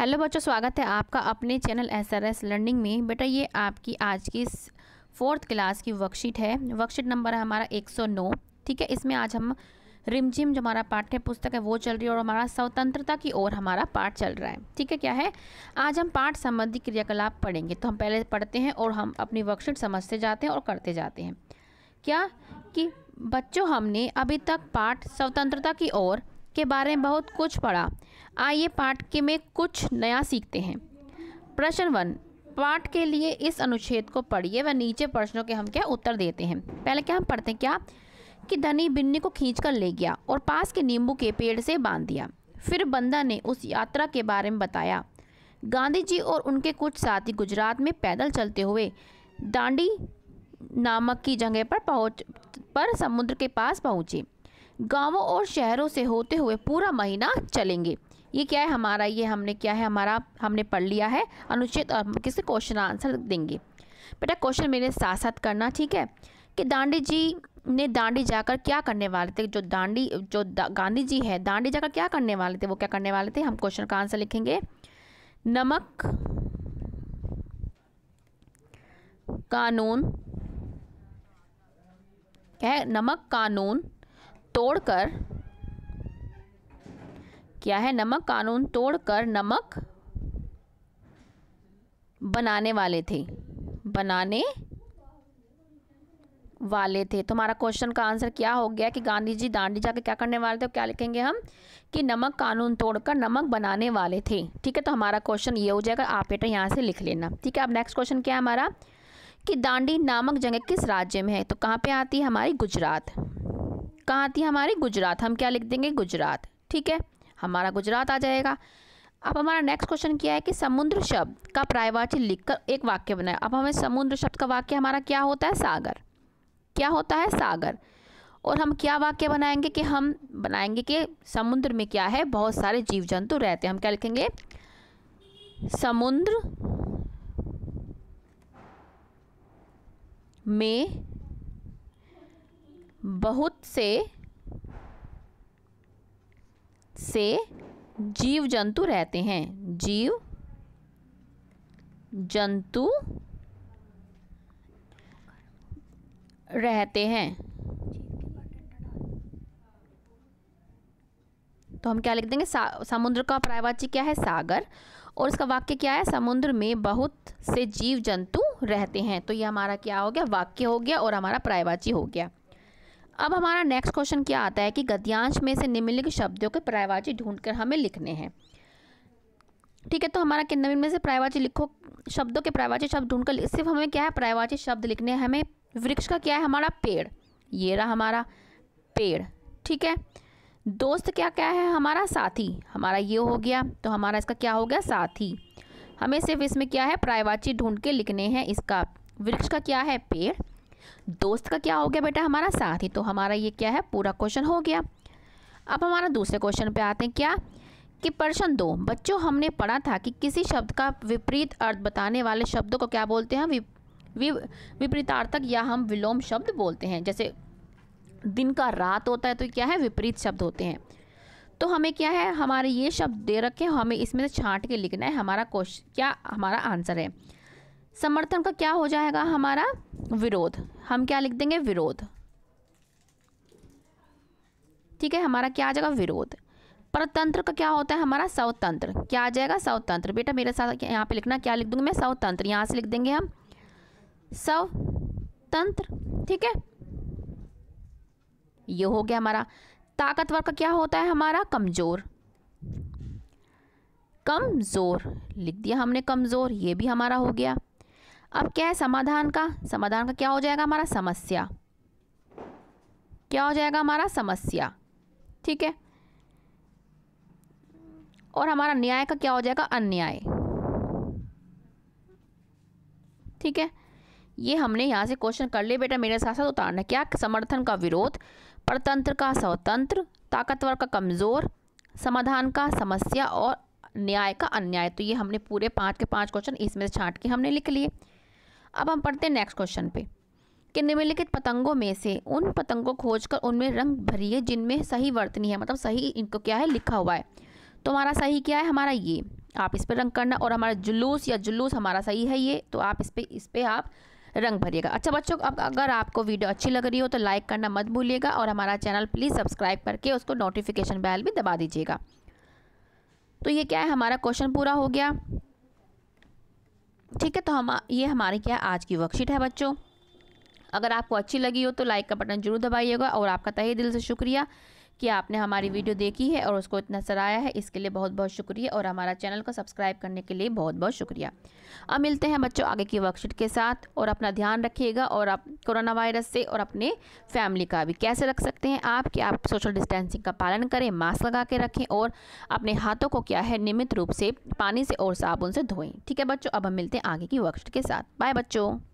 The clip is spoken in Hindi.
हेलो बच्चों स्वागत है आपका अपने channel S R S learning में बेटा ये आपकी आज की फोर्थ क्लास की वर्कशीट है वर्कशीट नंबर है हमारा 109 ठीक है इसमें आज हम रिमझिम जो हमारा पाठ्य पुस्तक है वो चल रही है और हमारा स्वतंत्रता की ओर हमारा पाठ चल रहा है ठीक है क्या है आज हम पाठ संबंधी क्रियाकलाप पढ़ेंगे तो हम पहले पढ़ते हैं और हम अपनी वर्कशीट समझते जाते हैं और करते जाते हैं क्या कि बच्चों हमने अभी तक पाठ स्वतंत्रता की ओर के बारे में बहुत कुछ पढ़ा आइए पाठ के में कुछ नया सीखते हैं प्रश्न वन पाठ के लिए इस अनुच्छेद को पढ़िए व नीचे प्रश्नों के हम क्या उत्तर देते हैं पहले क्या हम पढ़ते हैं क्या कि धनी बिन्नी को खींच कर ले गया और पास के नींबू के पेड़ से बांध दिया फिर बंदा ने उस यात्रा के बारे में बताया गांधी जी और उनके कुछ साथी गुजरात में पैदल चलते हुए दांडी नामक की जगह पर पहुंच पर समुद्र के पास पहुँचे गांवों और शहरों से होते हुए पूरा महीना चलेंगे ये क्या है हमारा ये हमने क्या है हमारा हमने पढ़ लिया है अनुच्छेद और किसी क्वेश्चन आंसर देंगे बेटा क्वेश्चन मेरे साथ साथ करना ठीक है कि दांडी जी ने दांडी जाकर क्या करने वाले थे जो दांडी जो दा, गांधी जी है दांडी जाकर क्या करने वाले थे वो क्या करने वाले थे हम क्वेश्चन का आंसर लिखेंगे नमक कानून क्या है नमक कानून तोड़कर क्या है नमक कानून तोड़कर नमक बनाने वाले थे बनाने वाले थे तो हमारा क्वेश्चन का आंसर क्या हो गया कि गांधी जी दांडी जाके क्या करने वाले थे क्या लिखेंगे हम कि नमक कानून तोड़कर नमक बनाने वाले थे ठीक है तो हमारा क्वेश्चन ये हो जाएगा आप बेटा यहाँ से लिख लेना ठीक है अब नेक्स्ट क्वेश्चन क्या है हमारा कि दांडी नामक जगह किस राज्य में है तो कहाँ पे आती है हमारी गुजरात कहाँ आती है हमारी गुजरात हम क्या लिख देंगे गुजरात ठीक है हमारा गुजरात आ जाएगा अब हमारा नेक्स्ट क्वेश्चन क्या है कि समुद्र शब्द का प्रायवाची लिखकर एक वाक्य बनाए अब हमें समुद्र शब्द का वाक्य हमारा क्या होता है सागर क्या होता है सागर और हम क्या वाक्य बनाएंगे कि हम बनाएंगे कि समुद्र में क्या है बहुत सारे जीव जंतु रहते हैं हम क्या लिखेंगे समुद्र में बहुत से से जीव जंतु रहते हैं जीव जंतु रहते हैं तो हम क्या लिख देंगे समुद्र का प्रायवाची क्या है सागर और इसका वाक्य क्या है समुद्र में बहुत से जीव जंतु रहते हैं तो ये हमारा क्या हो गया वाक्य हो गया और हमारा प्रायवाची हो गया अब हमारा नेक्स्ट क्वेश्चन क्या आता है कि गद्यांश में से निम्नलिखित शब्दों के पर्यायवाची ढूंढकर हमें लिखने हैं ठीक है तो हमारा कि में से पर्यायवाची लिखो शब्दों के पर्यायवाची शब्द ढूंढकर सिर्फ हमें क्या है पर्यायवाची शब्द लिखने हैं हमें वृक्ष का क्या है हमारा पेड़ ये रहा हमारा पेड़ ठीक है दोस्त क्या क्या है हमारा साथी हमारा ये हो गया तो हमारा इसका क्या हो गया साथी हमें सिर्फ इसमें क्या है प्रायवाची ढूंढ के लिखने हैं इसका वृक्ष का क्या है पेड़ दोस्त का क्या हो गया बेटा हमारा साथी तो हमारा ये क्या है पूरा क्वेश्चन हो गया अब हमारा दूसरे क्वेश्चन पे आते हैं क्या कि प्रश्न दो बच्चों हमने पढ़ा था कि किसी शब्द का विपरीत अर्थ बताने वाले शब्दों को क्या बोलते हैं विपरीतार्थक या हम विलोम शब्द बोलते हैं जैसे दिन का रात होता है तो क्या है विपरीत शब्द होते हैं तो हमें क्या है हमारे ये शब्द दे रखे हैं हमें इसमें से छांट के लिखना है हमारा क्वेश्चन क्या हमारा आंसर है समर्थन का क्या हो जाएगा हमारा विरोध हम क्या लिख देंगे विरोध ठीक है हमारा क्या आ जाएगा विरोध परतंत्र का क्या होता है हमारा स्वतंत्र क्या आ जाएगा स्वतंत्र बेटा मेरे साथ यहाँ पे लिखना क्या लिख दूंगी मैं स्वतंत्र यहाँ से लिख देंगे हम स्वतंत्र ठीक है ये हो गया हमारा ताकतवर का क्या होता है हमारा कमज़ोर कमज़ोर लिख दिया हमने कमज़ोर ये भी हमारा हो गया अब क्या है समाधान का समाधान का क्या हो जाएगा हमारा समस्या क्या हो जाएगा हमारा समस्या ठीक है और हमारा न्याय का क्या हो जाएगा अन्याय ठीक है ये हमने यहाँ से क्वेश्चन कर लिए बेटा मेरे साथ साथ उतारना क्या समर्थन का विरोध परतंत्र का स्वतंत्र ताकतवर का कमज़ोर समाधान का समस्या और न्याय का अन्याय तो ये हमने पूरे पाँच के पाँच क्वेश्चन इसमें से छाँट के हमने लिख लिए अब हम पढ़ते हैं नेक्स्ट क्वेश्चन पे कि निम्नलिखित पतंगों में से उन पतंगों खोज कर उनमें रंग भरिए जिनमें सही वर्तनी है मतलब सही इनको क्या है लिखा हुआ है तो हमारा सही क्या है हमारा ये आप इस पर रंग करना और हमारा जुलूस या जुलूस हमारा सही है ये तो आप इस पर इस पर आप रंग भरिएगा अच्छा बच्चों अब अगर आपको वीडियो अच्छी लग रही हो तो लाइक करना मत भूलिएगा और हमारा चैनल प्लीज़ सब्सक्राइब करके उसको नोटिफिकेशन बैल भी दबा दीजिएगा तो ये क्या है हमारा क्वेश्चन पूरा हो गया ठीक है तो हम ये हमारे क्या आज की वर्कशीट है बच्चों अगर आपको अच्छी लगी हो तो लाइक का बटन जरूर दबाइएगा और आपका तहे दिल से शुक्रिया कि आपने हमारी वीडियो देखी है और उसको इतना सराहा है इसके लिए बहुत बहुत शुक्रिया और हमारा चैनल को सब्सक्राइब करने के लिए बहुत बहुत शुक्रिया अब मिलते हैं बच्चों आगे की वर्कशीट के साथ और अपना ध्यान रखिएगा और आप कोरोना वायरस से और अपने फैमिली का भी कैसे रख सकते हैं आप कि आप सोशल डिस्टेंसिंग का पालन करें मास्क लगा के रखें और अपने हाथों को क्या है नियमित रूप से पानी से और साबुन से धोएं ठीक है बच्चों अब हम मिलते हैं आगे की वर्कशीट के साथ बाय बच्चों